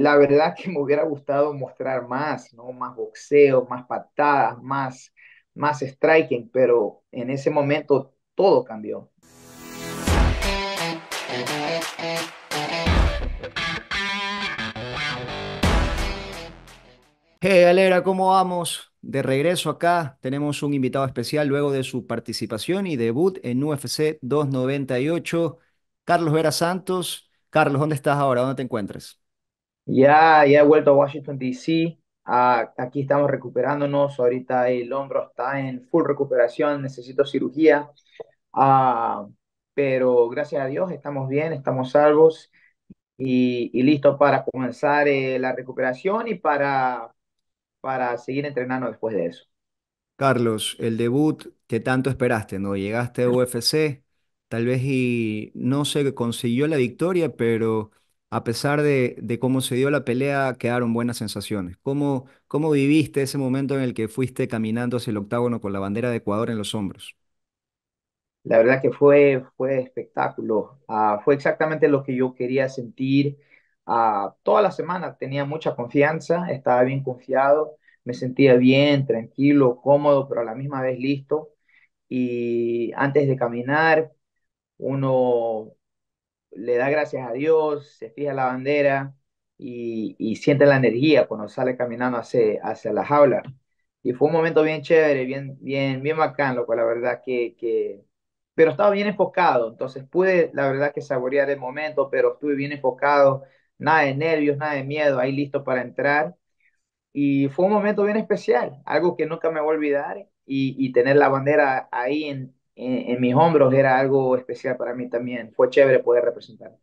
la verdad que me hubiera gustado mostrar más, ¿no? Más boxeo, más patadas, más, más striking, pero en ese momento todo cambió. Hey, Galera, ¿cómo vamos? De regreso acá tenemos un invitado especial luego de su participación y debut en UFC 298, Carlos Vera Santos. Carlos, ¿dónde estás ahora? ¿Dónde te encuentras? Ya, ya he vuelto a Washington, D.C. aquí estamos recuperándonos. Ahorita el hombro está en full recuperación, necesito cirugía. pero gracias a Dios estamos bien, estamos salvos y, listos para comenzar eh, la recuperación y para, para seguir entrenando después de eso. Carlos, el debut que tanto esperaste, ¿no? Llegaste a UFC, tal vez y no se consiguió la victoria, pero a pesar de, de cómo se dio la pelea, quedaron buenas sensaciones. ¿Cómo, cómo viviste ese momento en el que fuiste caminando hacia el octágono con la bandera de Ecuador en los hombros? La verdad que fue, fue espectáculo. Ah, fue exactamente lo que yo quería sentir. Ah, toda la semana tenía mucha confianza, estaba bien confiado, me sentía bien, tranquilo, cómodo, pero a la misma vez listo. Y antes de caminar, uno le da gracias a Dios, se fija la bandera y, siente la energía cuando sale caminando hacia, hacia la jaula. Y fue un momento bien chévere, bien, bien, bien bacán, loco, la verdad que, que... Pero estaba bien enfocado, entonces pude, la verdad que saborear el momento, pero estuve bien enfocado, nada de nervios, nada de miedo, ahí listo para entrar. Y fue un momento bien especial, algo que nunca me voy a olvidar y tener la bandera ahí en, en, mis hombros era algo especial para mí también. Fue chévere poder representar.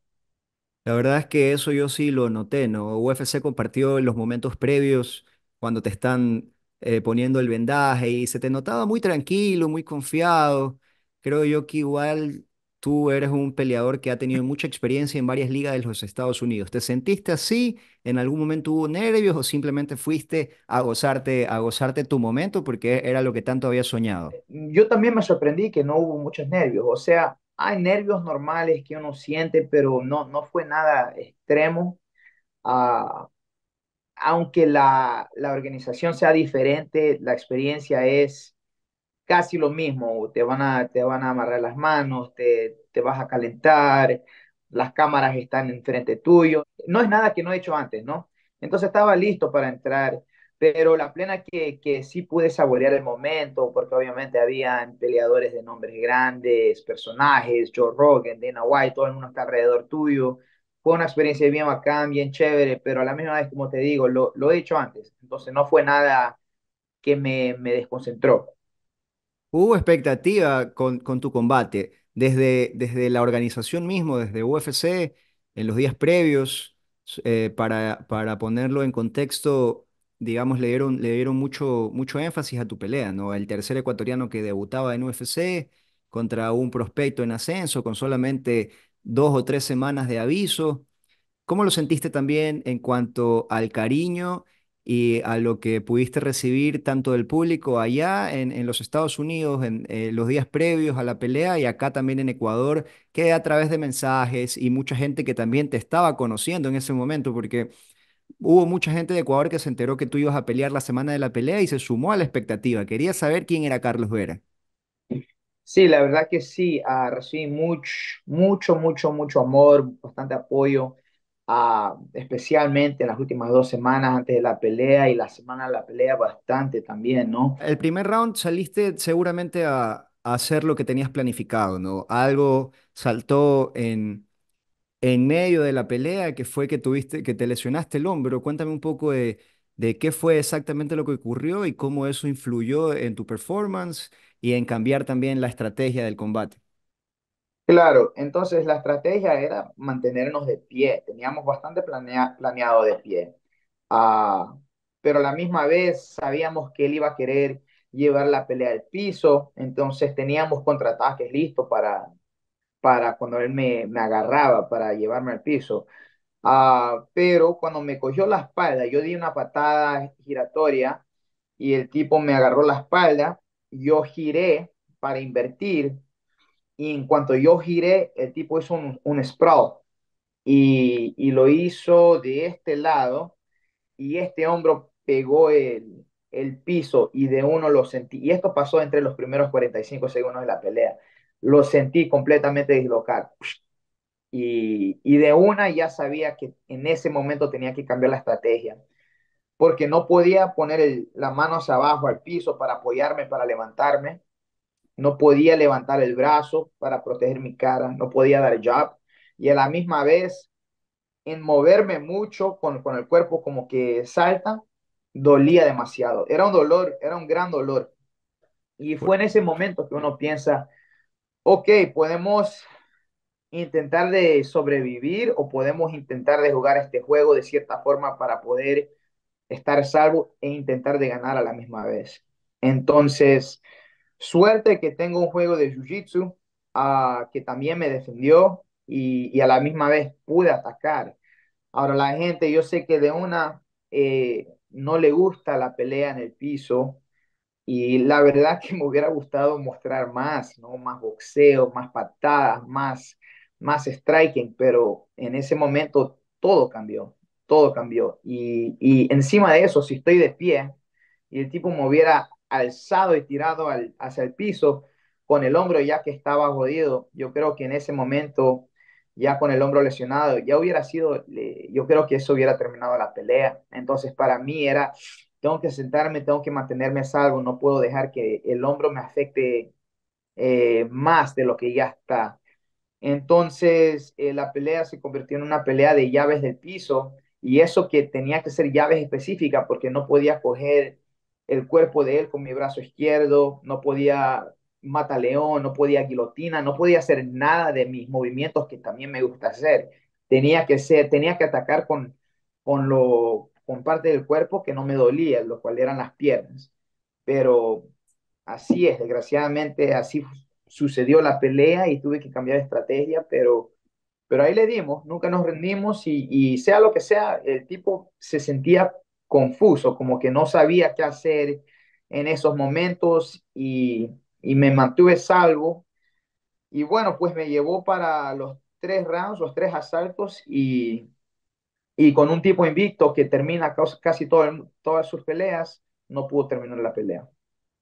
La verdad es que eso yo sí lo noté, ¿no? UFC compartió los momentos previos cuando te están eh, poniendo el vendaje y se te notaba muy tranquilo, muy confiado. Creo yo que igual Tú eres un peleador que ha tenido mucha experiencia en varias ligas de los Estados Unidos. ¿Te sentiste así? ¿En algún momento hubo nervios o simplemente fuiste a gozarte, a gozarte tu momento porque era lo que tanto había soñado? Eh, mm, yo también me sorprendí que no hubo muchos nervios. O sea, hay nervios normales que uno siente, pero no, no fue nada extremo. Ah, aunque la, la organización sea diferente, la experiencia es casi lo mismo, te van a, te van a amarrar las manos, te, te vas a calentar, las cámaras están enfrente tuyo, no es nada que no he hecho antes, ¿no? Entonces estaba listo para entrar, pero la plena que, que sí pude saborear el momento, porque obviamente habían peleadores de nombres grandes, personajes, Joe Rogan, Dana White, todo el mundo está alrededor tuyo, fue una experiencia bien bacán, bien chévere, pero a la misma vez, como te digo, lo, he hecho antes, entonces no fue nada que me, me desconcentró. Hubo expectativa con, tu combate, desde, la organización mismo, desde UFC, en los días previos, eh, para, ponerlo en contexto, digamos, le dieron, mucho, mucho énfasis a tu pelea, ¿no? El tercer ecuatoriano que debutaba en UFC contra un prospecto en ascenso con solamente dos o tres semanas de aviso. ¿Cómo lo sentiste también en cuanto al cariño y a lo que pudiste recibir tanto del público allá en, los Estados Unidos, en eh, los días previos a la pelea y acá también en Ecuador, que a través de mensajes y mucha gente que también te estaba conociendo en ese momento, porque hubo mucha gente de Ecuador que se enteró que tú ibas a pelear la semana de la pelea y se sumó a la expectativa. Quería saber quién era Carlos Vera. Sí, la verdad que sí, ah, recibí mucho, mucho, mucho, mucho amor, bastante apoyo. Ah, especialmente en las últimas dos semanas antes de la pelea y la semana de la pelea bastante también, ¿no? El primer round saliste seguramente a, hacer lo que tenías planificado, ¿no? Algo saltó en, en medio de la pelea que fue que tuviste, que te lesionaste el hombro. Cuéntame un poco de qué fue exactamente lo que ocurrió y cómo eso influyó en tu performance y en cambiar también la estrategia del combate. Claro, entonces la estrategia era mantenernos de pie, teníamos bastante planeado de pie, ah, pero a la misma vez sabíamos que él iba a querer llevar la pelea al piso, entonces teníamos contraataques listos para, para cuando él me, me agarraba para llevarme al piso. Ah, pero cuando me cogió la espalda, yo di una patada giratoria y el tipo me agarró la espalda, yo giré para invertir y en cuanto yo giré, el tipo hizo un, un sprawl y, lo hizo de este lado y este hombro pegó el, el piso y de uno lo sentí. Y esto pasó entre los primeros 45 segundos de la pelea. Lo sentí completamente dislocado. Y, y de una ya sabía que en ese momento tenía que cambiar la estrategia porque no podía poner la las manos abajo al piso para apoyarme, para levantarme, no podía levantar el brazo para proteger mi cara, no podía dar jab y a la misma vez en moverme mucho con, con el cuerpo como que salta, dolía demasiado. Era un dolor, era un gran dolor. Y fue en ese momento que uno piensa, ok, podemos intentar de sobrevivir o podemos intentar de jugar este juego de cierta forma para poder estar salvo e intentar de ganar a la misma vez. Entonces, Suerte que tengo un juego de Jiu-Jitsu ah, que también me defendió y, y, a la misma vez pude atacar. Ahora la gente, yo sé que de una eh, no le gusta la pelea en el piso y la verdad que me hubiera gustado mostrar más, ¿no? Más boxeo, más patadas, más, más striking, pero en ese momento todo cambió, todo cambió. Y, y encima de eso, si estoy de pie y el tipo me hubiera alzado y tirado hacia el piso con el hombro ya que estaba jodido. Yo creo que en ese momento, ya con el hombro lesionado, ya hubiera sido, yo creo que eso hubiera terminado la pelea. Entonces para mí era, tengo que sentarme, tengo que mantenerme a salvo, no puedo dejar que el hombro me afecte eh, más de lo que ya está. Entonces eh, la pelea se convirtió en una pelea de llaves del piso y eso que tenía que ser llaves específicas porque no podía coger el cuerpo de él con mi brazo izquierdo, no podía león, no podía guillotina, no podía hacer nada de mis movimientos que también me gusta hacer. Tenía que ser, tenía que atacar con, con, lo, con parte del cuerpo que no me dolía, lo cual eran las piernas. Pero así es, desgraciadamente así sucedió la pelea y tuve que cambiar de estrategia, pero, pero ahí le dimos, nunca nos rendimos y sea lo que sea, el tipo se sentía confuso, como que no sabía qué hacer en esos momentos y, me mantuve salvo. Y bueno, pues me llevó para los tres rounds, los tres asaltos y, con un tipo invicto que termina casi todas sus peleas, no pudo terminar la pelea.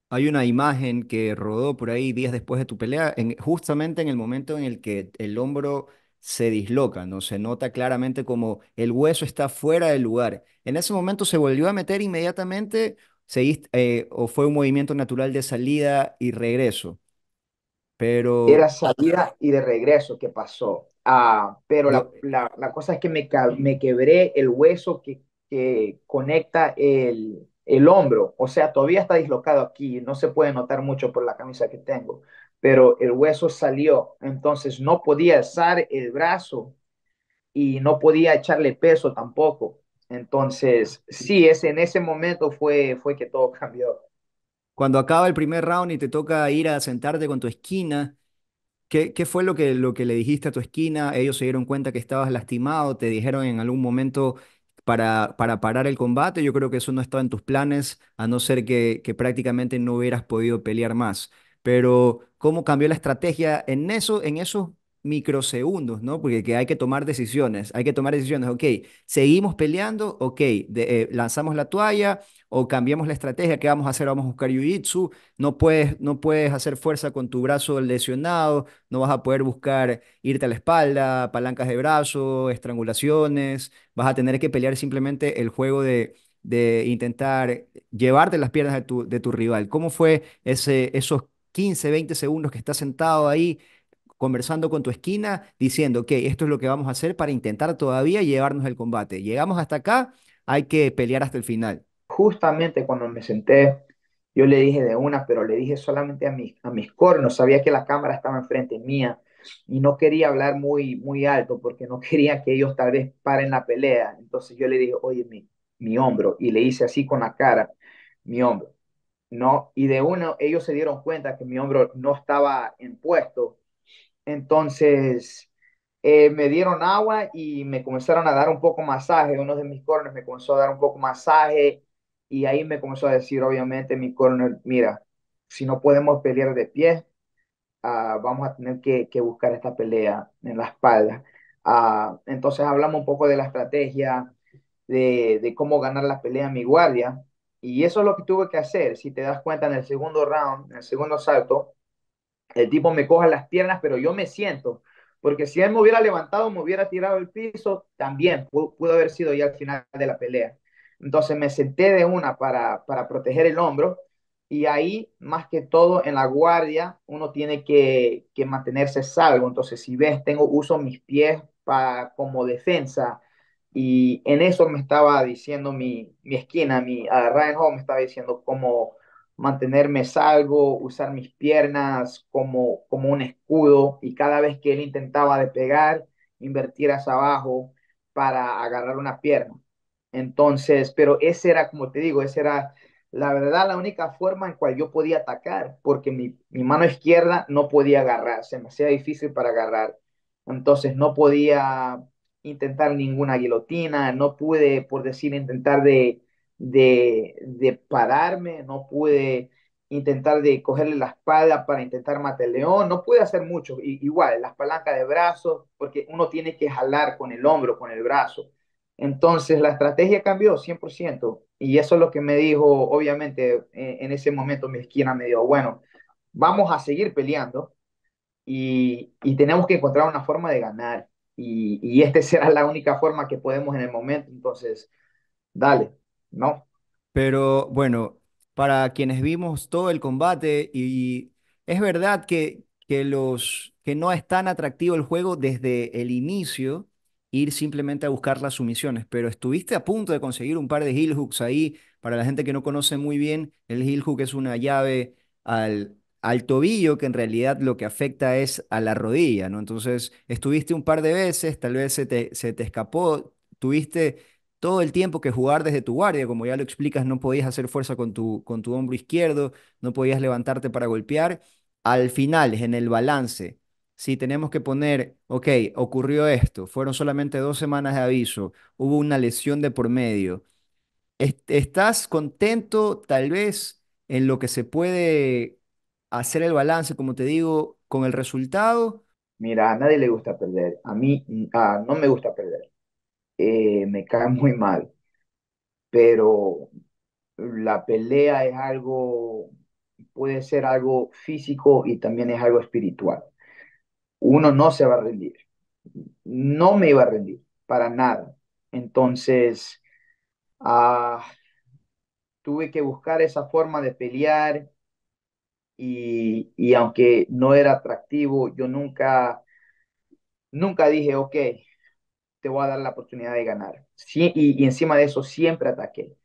Hay una imagen que rodó por ahí días después de tu pelea, justamente en el momento en el que el hombro se disloca, ¿no? Se nota claramente como el hueso está fuera del lugar. En ese momento se volvió a meter inmediatamente eh, o fue un movimiento natural de salida y regreso. Pero... Era salida y de regreso que pasó. Ah, pero la, cosa es que me, quebré el hueso que, que conecta el, el hombro, o sea, todavía está dislocado aquí, no se puede notar mucho por la camisa que tengo, pero el hueso salió, entonces no podía alzar el brazo y no podía echarle peso tampoco. Entonces, sí, es, en ese momento fue, fue que todo cambió. Cuando acaba el primer round y te toca ir a sentarte con tu esquina, ¿qué, fue lo que, lo que le dijiste a tu esquina? ¿Ellos se dieron cuenta que estabas lastimado? ¿Te dijeron en algún momento para, para parar el combate? Yo creo que eso no estaba en tus planes, a no ser que prácticamente no hubieras podido pelear más pero cómo cambió la estrategia en eso, en esos microsegundos, ¿no? Porque hay que tomar decisiones, hay que tomar decisiones, ok, seguimos peleando, ok, eh, lanzamos la toalla o cambiamos la estrategia, ¿qué vamos a hacer? Vamos a buscar jiu-jitsu, no puedes, no puedes hacer fuerza con tu brazo lesionado, no vas a poder buscar irte a la espalda, palancas de brazo, estrangulaciones, vas a tener que pelear simplemente el juego de, de intentar llevarte las piernas de tu, rival. ¿Cómo fue ese, esos 15, 20 segundos que está sentado ahí conversando con tu esquina, diciendo, que esto es lo que vamos a hacer para intentar todavía llevarnos el combate. Llegamos hasta acá, hay que pelear hasta el final. Justamente cuando me senté, yo le dije de una, pero le dije solamente a, mis, a mis cornos, sabía que la cámara estaba enfrente mía y no quería hablar muy, muy alto porque no quería que ellos tal vez paren la pelea. Entonces yo le dije, oye, mi hombro, y le hice así con la cara, mi hombro. ¿no? Y de uno, ellos se dieron cuenta que mi hombro no estaba en puesto. Entonces, eh, me dieron agua y me comenzaron a dar un poco masaje. Uno de mis corners me comenzó a dar un poco masaje y ahí me comenzó a decir, obviamente, mi corner, mira, si no podemos pelear de pie, ah, vamos a tener que, buscar esta pelea en la espalda. Ah, entonces hablamos un poco de la estrategia, de, cómo ganar la pelea en mi guardia. Y eso es lo que tuve que hacer. Si te das cuenta, en el segundo round, en el segundo salto, el tipo me coja las piernas, pero yo me siento. Porque si él me hubiera levantado, me hubiera tirado al piso, también pudo, haber sido ya al final de la pelea. Entonces me senté de una para, para proteger el hombro. Y ahí, más que todo, en la guardia, uno tiene que, que mantenerse salvo. Entonces, si ves, tengo uso mis pies para, como defensa y en eso me estaba diciendo mi, mi esquina, mi agarrar home, me estaba diciendo cómo mantenerme salvo, usar mis piernas como, como un escudo y cada vez que él intentaba despegar, invertir hacia abajo para agarrar una pierna. Entonces, pero ese era, como te digo, esa era la verdad la única forma en cual yo podía atacar, porque mi, mi mano izquierda no podía agarrar, se me hacía difícil para agarrar. Entonces no podía intentar ninguna guillotina, no pude, por decir, intentar de, de, pararme, no pude intentar de cogerle la espada para intentar matar león, no pude hacer mucho, igual, las palancas de brazos, porque uno tiene que jalar con el hombro, con el brazo. Entonces la estrategia cambió 100% y eso es lo que me dijo, obviamente, eh, en, ese momento mi esquina me dijo, bueno, vamos a seguir peleando y, y tenemos que encontrar una forma de ganar y, esta será la única forma que podemos en el momento. Entonces, dale, ¿no? Pero bueno, para quienes vimos todo el combate y es verdad que, que, los, que no es tan atractivo el juego desde el inicio ir simplemente a buscar las sumisiones, pero estuviste a punto de conseguir un par de heel hooks ahí. Para la gente que no conoce muy bien, el heel hook es una llave al, al tobillo, que en realidad lo que afecta es a la rodilla, ¿no? Entonces, estuviste un par de veces, tal vez se te, escapó, tuviste todo el tiempo que jugar desde tu guardia, como ya lo explicas, no podías hacer fuerza con tu, con tu hombro izquierdo, no podías levantarte para golpear. Al final, en el balance, si tenemos que poner, ok, ocurrió esto, fueron solamente dos semanas de aviso, hubo una lesión de por medio, ¿estás contento tal vez en lo que se puede hacer el balance, como te digo, con el resultado? Mira, a nadie le gusta perder. A mí no me gusta perder. Eh, me cae muy mal. Pero la pelea es algo, puede ser algo físico y también es algo espiritual. Uno no se va a rendir. No me iba a rendir, para nada. Entonces, ah, tuve que buscar esa forma de pelear y, aunque no era atractivo, yo nunca, nunca dije, ok, te voy a dar la oportunidad de ganar. Sí, y, encima de eso siempre ataqué.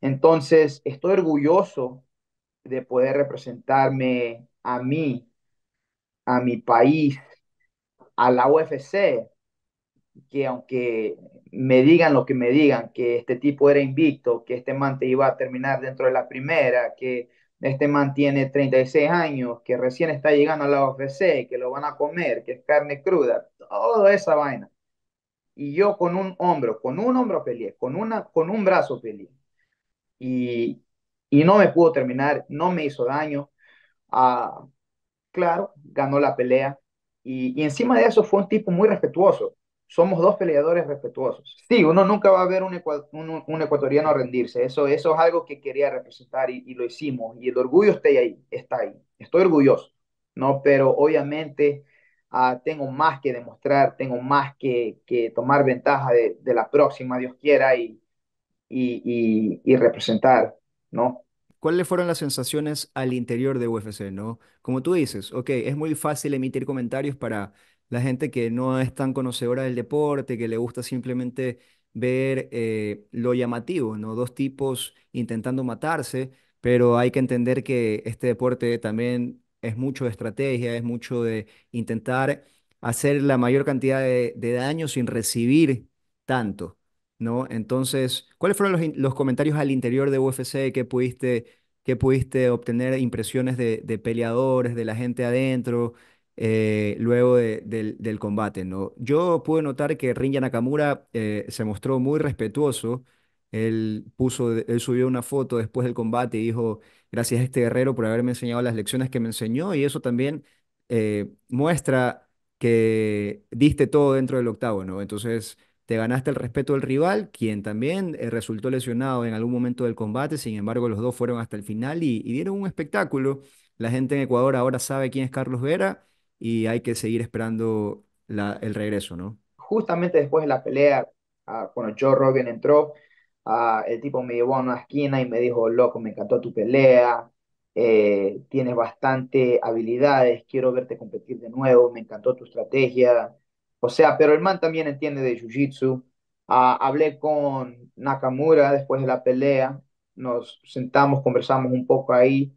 Entonces, estoy orgulloso de poder representarme a mí, a mi país, a la UFC, que aunque me digan lo que me digan, que este tipo era invicto, que este man te iba a terminar dentro de la primera, que este man tiene 36 años, que recién está llegando a la UFC, que lo van a comer, que es carne cruda, toda esa vaina. Y yo con un hombro, con un hombro peleé, con, una, con un brazo peleé. Y, no me pudo terminar, no me hizo daño. Ah, claro, ganó la pelea. y encima de eso fue un tipo muy respetuoso somos dos peleadores respetuosos. Sí, uno nunca va a ver un, un, ecuatoriano rendirse. Eso, eso es algo que quería representar y, lo hicimos. Y el orgullo está ahí, está ahí. Estoy orgulloso, ¿no? Pero obviamente ah, tengo más que demostrar, tengo más que, que tomar ventaja de, la próxima, Dios quiera, y, y, y, representar, ¿no? ¿Cuáles fueron las sensaciones al interior de UFC, no? Como tú dices, ok, es muy fácil emitir comentarios para la gente que no es tan conocedora del deporte, que le gusta simplemente ver eh, lo llamativo, ¿no? Dos tipos intentando matarse, pero hay que entender que este deporte también es mucho de estrategia, es mucho de intentar hacer la mayor cantidad de, daño sin recibir tanto, ¿no? Entonces, ¿cuáles fueron los, comentarios al interior de UFC que pudiste, que pudiste obtener impresiones de, de peleadores, de la gente adentro? Eh, luego del, combate, ¿no? Yo pude notar que Rinya Nakamura eh, se mostró muy respetuoso. Él, puso, él subió una foto después del combate y dijo, gracias a este guerrero por haberme enseñado las lecciones que me enseñó y eso también eh, muestra que diste todo dentro del octavo, Entonces te ganaste el respeto del rival, quien también resultó lesionado en algún momento del combate, sin embargo los dos fueron hasta el final y, dieron un espectáculo. La gente en Ecuador ahora sabe quién es Carlos Vera y hay que seguir esperando la, el regreso, ¿no? Justamente después de la pelea, ah, cuando Joe Rogan entró, ah, el tipo me llevó a una esquina y me dijo, loco, me encantó tu pelea, eh, tienes bastante habilidades, quiero verte competir de nuevo, me encantó tu estrategia. O sea, pero el man también entiende de Jiu-Jitsu. Ah, hablé con Nakamura después de la pelea, nos sentamos, conversamos un poco ahí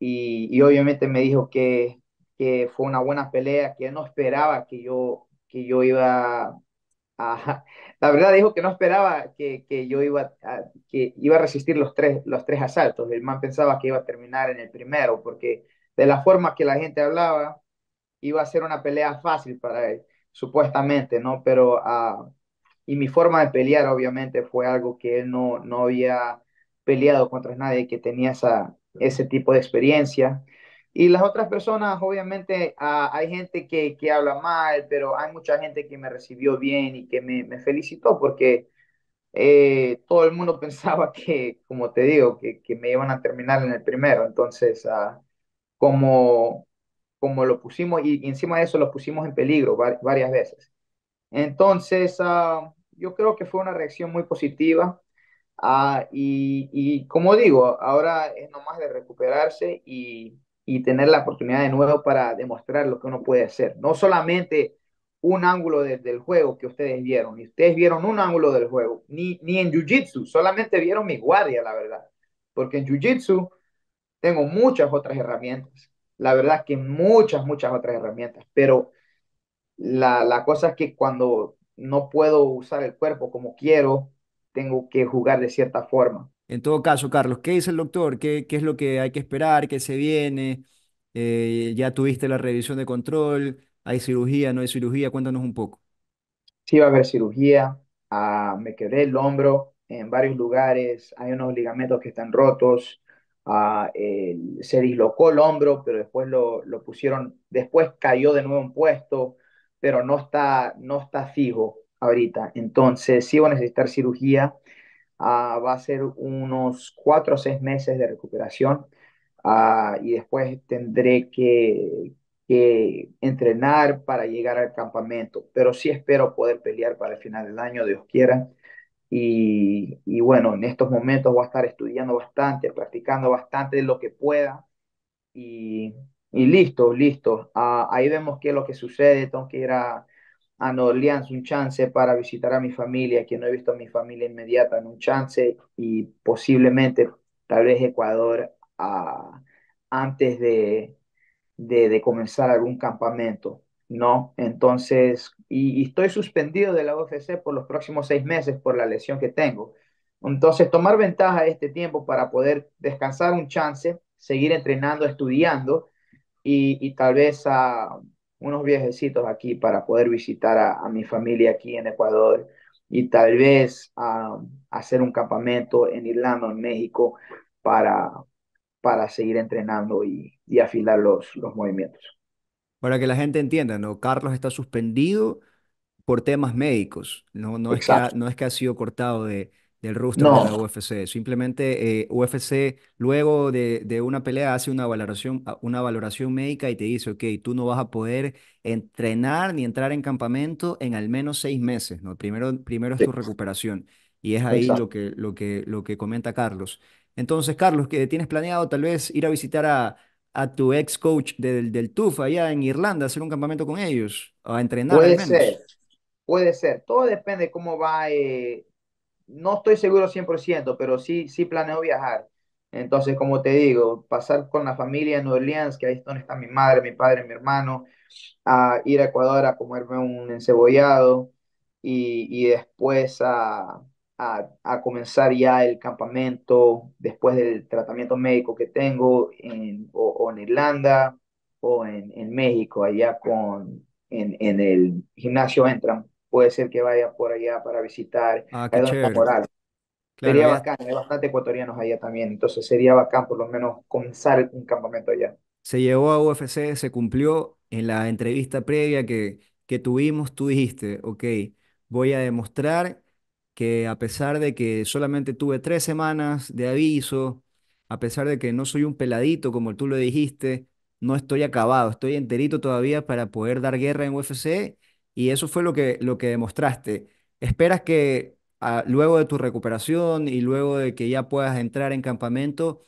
y obviamente me dijo que que fue una buena pelea, que él no esperaba que yo, que yo iba a... La verdad dijo que no esperaba que, que yo iba a, que iba a resistir los tres, los tres asaltos. El man pensaba que iba a terminar en el primero, porque de la forma que la gente hablaba, iba a ser una pelea fácil para él, supuestamente, ¿no? Pero... Ah, y mi forma de pelear, obviamente, fue algo que él no, no había peleado contra nadie que tenía esa, ese tipo de experiencia. Y las otras personas, obviamente, hay gente que, que, habla mal, pero hay mucha gente que me recibió bien y que me, felicitó porque eh, todo el mundo pensaba que, como te digo, que, que me iban a terminar en el primero. Entonces, ah, como, como lo pusimos, y, encima de eso lo pusimos en peligro varias veces. Entonces, ah, yo creo que fue una reacción muy positiva. Ah, y, y, como digo, ahora es nomás de recuperarse y, y tener la oportunidad de nuevo para demostrar lo que uno puede hacer. No solamente un ángulo del juego que ustedes vieron, y ustedes vieron un ángulo del juego, ni, ni en Jiu-Jitsu, solamente vieron mi guardia, la verdad, porque en Jiu-Jitsu tengo muchas otras herramientas, la verdad que muchas, muchas otras herramientas, pero la, la cosa es que cuando no puedo usar el cuerpo como quiero, tengo que jugar de cierta forma. En todo caso, Carlos, ¿qué dice el doctor? ¿Qué, qué es lo que hay que esperar? ¿Qué se viene? Eh, ¿ya tuviste la revisión de control? ¿Hay cirugía? ¿No hay cirugía? Cuéntanos un poco. Sí, va a haber cirugía. Ah, me quedé el hombro en varios lugares. Hay unos ligamentos que están rotos. Ah, se dislocó el hombro, pero después lo, lo, pusieron, después cayó de nuevo en puesto, pero no está, no está fijo ahorita. Entonces, sí va a necesitar cirugía. Ah, va a ser unos cuatro o seis meses de recuperación ah, y después tendré que, entrenar para llegar al campamento. Pero sí espero poder pelear para el final del año, Dios quiera. Y, bueno, en estos momentos voy a estar estudiando bastante, practicando bastante lo que pueda y, y listo, listo. Ah, ahí vemos qué es lo que sucede. Tengo que a Nueva Orleans, un chance para visitar a mi familia, que no he visto a mi familia inmediata, en un chance y posiblemente tal vez Ecuador antes de, de, comenzar algún campamento, ¿no? Entonces, y, estoy suspendido de la UFC por los próximos seis meses por la lesión que tengo. Entonces, tomar ventaja de este tiempo para poder descansar un chance, seguir entrenando, estudiando y, y tal vez a unos viajecitos aquí para poder visitar a, a mi familia aquí en Ecuador y tal vez a, ah, hacer un campamento en Irlanda o en México para, para seguir entrenando y, y afilar los, los movimientos. Para que la gente entienda, ¿no? Carlos está suspendido por temas médicos, no, no, es, no es que ha sido cortado de, del rostro eh, de la UFC. Simplemente UFC luego de, una pelea hace una valoración, ah, una valoración médica y te dice, ok, tú no vas a poder entrenar ni entrar en campamento en al menos seis meses, ¿no? Primero, primero es tu recuperación. Y es ahí lo que, lo, que, lo que comenta Carlos. Entonces, Carlos, que tienes planeado tal vez ir a visitar a, a tu ex coach del, del TUF allá en Irlanda, hacer un campamento con ellos, a entrenar. Puede ser, Todo depende de cómo va eh, no estoy seguro 100%, pero sí, sí planeo viajar. Entonces, como te digo, pasar con la familia en Nueva Orleans, que ahí es donde está mi madre, mi padre, mi hermano, a ir a Ecuador a comerme un encebollado y, después a, comenzar ya el campamento después del tratamiento médico que tengo en, o, en Irlanda o en, en México, allá con, en, en el gimnasio Entram puede ser que vaya por allá para visitar a ah, sería bacán, hay bastante ecuatorianos allá también, entonces sería bacán por lo menos comenzar un campamento allá. Se llegó a UFC, se cumplió en la entrevista previa que, que tuvimos, tú dijiste, ok, voy a demostrar que a pesar de que solamente tuve tres semanas de aviso, a pesar de que no soy un peladito como tú lo dijiste, no estoy acabado, estoy enterito todavía para poder dar guerra en UFC y eso fue lo que, lo que demostraste. ¿Esperas que ah, luego de tu recuperación y luego de que ya puedas entrar en campamento,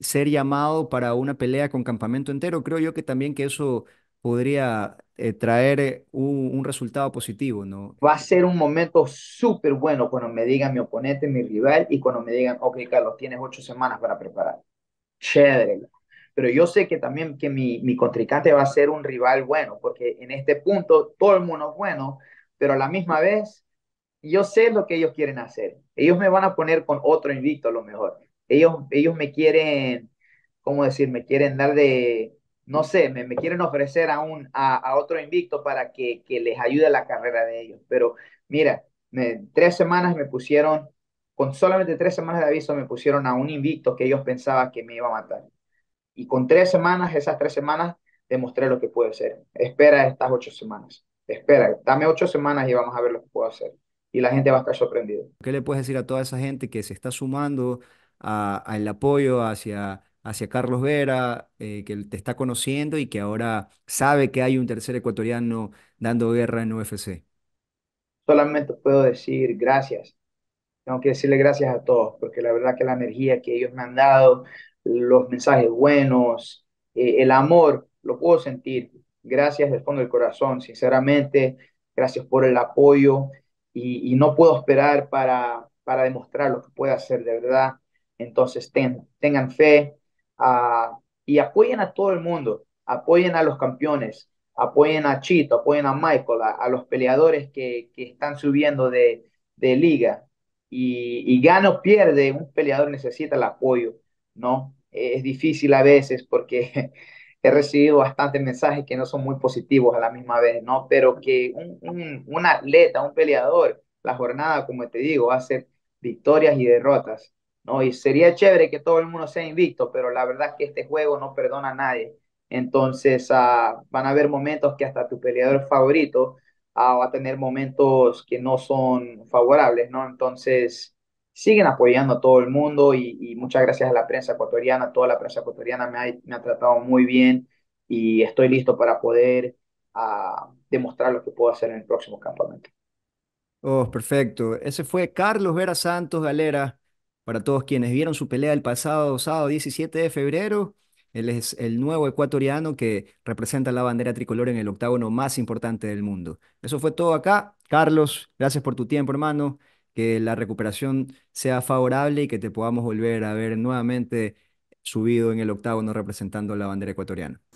ser llamado para una pelea con campamento entero? Creo yo que también que eso podría eh, traer un, resultado positivo, ¿no? Va a ser un momento súper bueno cuando me digan mi oponente, mi rival, y cuando me digan, ok, Carlos, tienes ocho semanas para preparar. Chévere pero yo sé que también que mi, mi contrincante va a ser un rival bueno, porque en este punto todo el mundo es bueno, pero a la misma vez yo sé lo que ellos quieren hacer. Ellos me van a poner con otro invicto a lo mejor. Ellos, ellos me quieren, ¿cómo decir? Me quieren dar de, no sé, me, quieren ofrecer a, un, a, otro invicto para que, que, les ayude la carrera de ellos. Pero mira, me, tres semanas me pusieron, con solamente tres semanas de aviso me pusieron a un invicto que ellos pensaban que me iba a matar. Y con tres semanas, esas tres semanas, demostré lo que puedo hacer. Espera estas ocho semanas. Espera, dame ocho semanas y vamos a ver lo que puedo hacer. Y la gente va a estar sorprendida. ¿Qué le puedes decir a toda esa gente que se está sumando al apoyo hacia, hacia Carlos Vera, eh, que te está conociendo y que ahora sabe que hay un tercer ecuatoriano dando guerra en UFC? Solamente puedo decir gracias. Tengo que decirle gracias a todos, porque la verdad que la energía que ellos me han dado, los mensajes buenos, eh, el amor, lo puedo sentir. Gracias del fondo del corazón, sinceramente, gracias por el apoyo y, no puedo esperar para, para demostrar lo que puedo hacer de verdad. Entonces, tengan fe ah, y apoyen a todo el mundo, apoyen a los campeones, apoyen a Chito, apoyen a Michael, a, los peleadores que, están subiendo de, de liga. Y, y gana o pierde, un peleador necesita el apoyo. ¿no? Es difícil a veces porque he recibido bastantes mensajes que no son muy positivos a la misma vez, ¿no? Pero que un, un, atleta, un peleador, la jornada, como te digo, va a ser victorias y derrotas, ¿no? Y sería chévere que todo el mundo sea invicto, pero la verdad es que este juego no perdona a nadie. Entonces, ah, van a haber momentos que hasta tu peleador favorito ah, va a tener momentos que no son favorables, ¿no? Entonces, siguen apoyando a todo el mundo y, muchas gracias a la prensa ecuatoriana, toda la prensa ecuatoriana me ha, tratado muy bien y estoy listo para poder ah, demostrar lo que puedo hacer en el próximo campamento. Oh, perfecto. Ese fue Carlos Vera Santos Galera. Para todos quienes vieron su pelea el pasado sábado 17 de febrero, él es el nuevo ecuatoriano que representa la bandera tricolor en el octágono más importante del mundo. Eso fue todo acá. Carlos, gracias por tu tiempo, hermano que la recuperación sea favorable y que te podamos volver a ver nuevamente subido en el octágono representando la bandera ecuatoriana.